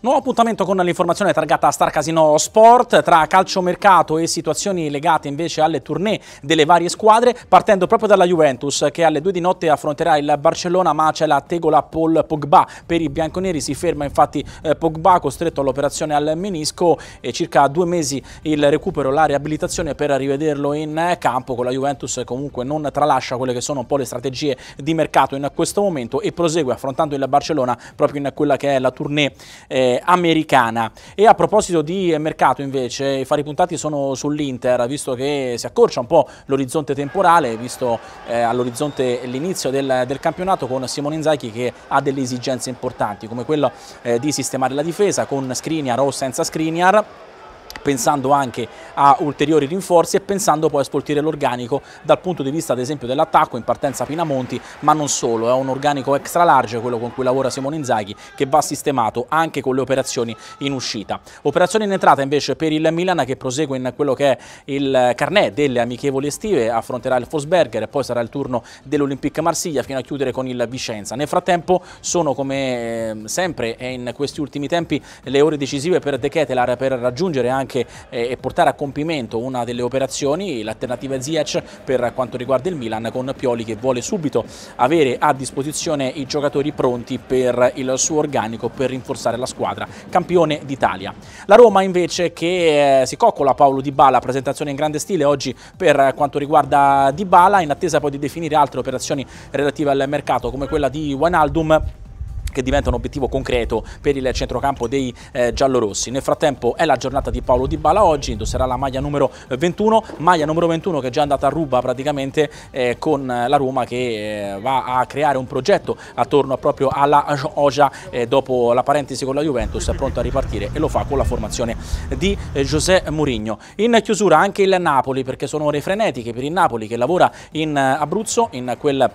Nuovo appuntamento con l'informazione targata Star Casino Sport tra calciomercato e situazioni legate invece alle tournée delle varie squadre partendo proprio dalla Juventus che alle due di notte affronterà il Barcellona ma c'è la tegola Paul Pogba per i bianconeri si ferma infatti eh, Pogba costretto all'operazione al menisco e circa due mesi il recupero la riabilitazione per rivederlo in campo con la Juventus comunque non tralascia quelle che sono un po' le strategie di mercato in questo momento e prosegue affrontando il Barcellona proprio in quella che è la tournée eh, eh, americana. E a proposito di mercato invece, i fari puntati sono sull'Inter, visto che si accorcia un po' l'orizzonte temporale, visto eh, all'orizzonte l'inizio del, del, campionato con Simone Inzaghi che ha delle esigenze importanti, come quella eh, di sistemare la difesa con Skriniar o senza Skriniar pensando anche a ulteriori rinforzi e pensando poi a spoltire l'organico dal punto di vista ad esempio dell'attacco in partenza Pinamonti ma non solo, è un organico extra large quello con cui lavora Simone Inzaghi che va sistemato anche con le operazioni in uscita. Operazione in entrata invece per il Milan che prosegue in quello che è il carnet delle amichevoli estive, affronterà il Fosberger e poi sarà il turno dell'Olympique Marsiglia fino a chiudere con il Vicenza. Nel frattempo sono come eh, sempre e in questi ultimi tempi le ore decisive per De Ketelar per raggiungere anche anche eh, portare a compimento una delle operazioni, l'alternativa Ziyech per quanto riguarda il Milan con Pioli che vuole subito avere a disposizione i giocatori pronti per il suo organico per rinforzare la squadra campione d'Italia. La Roma invece che eh, si coccola Paolo Di Bala, presentazione in grande stile oggi per quanto riguarda Di Bala in attesa poi di definire altre operazioni relative al mercato come quella di Wijnaldum che diventa un obiettivo concreto per il centrocampo dei eh, giallorossi. Nel frattempo è la giornata di Paolo Di Bala oggi, indosserà la maglia numero 21, eh, maglia numero 21 che è già andata a ruba praticamente eh, con eh, la Roma che eh, va a creare un progetto attorno proprio alla Oja eh, dopo la parentesi con la Juventus, è pronto a ripartire e lo fa con la formazione di eh, José Mourinho. In chiusura anche il Napoli perché sono ore frenetiche per il Napoli che lavora in eh, Abruzzo, in quel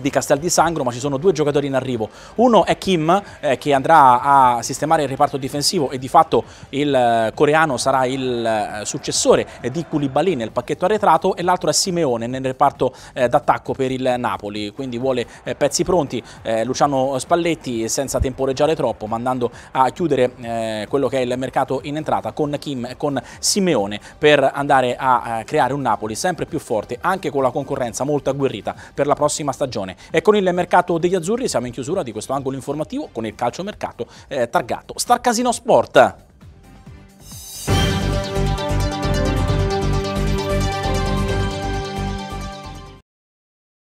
di Castel di Sangro, ma ci sono due giocatori in arrivo. Uno è Kim eh, che andrà a sistemare il reparto difensivo e di fatto il eh, coreano sarà il eh, successore di Koulibaly nel pacchetto arretrato e l'altro è Simeone nel reparto eh, d'attacco per il Napoli, quindi vuole pezzi pronti Luciano Spalletti senza temporeggiare troppo, mandando a chiudere quello che è il mercato in entrata con Kim e con Simeone per andare a creare un Napoli sempre più forte anche con la concorrenza molto agguerrita per la prossima stagione stagione. E con il mercato degli azzurri siamo in chiusura di questo angolo informativo con il calciomercato eh, targato Star Casino Sport.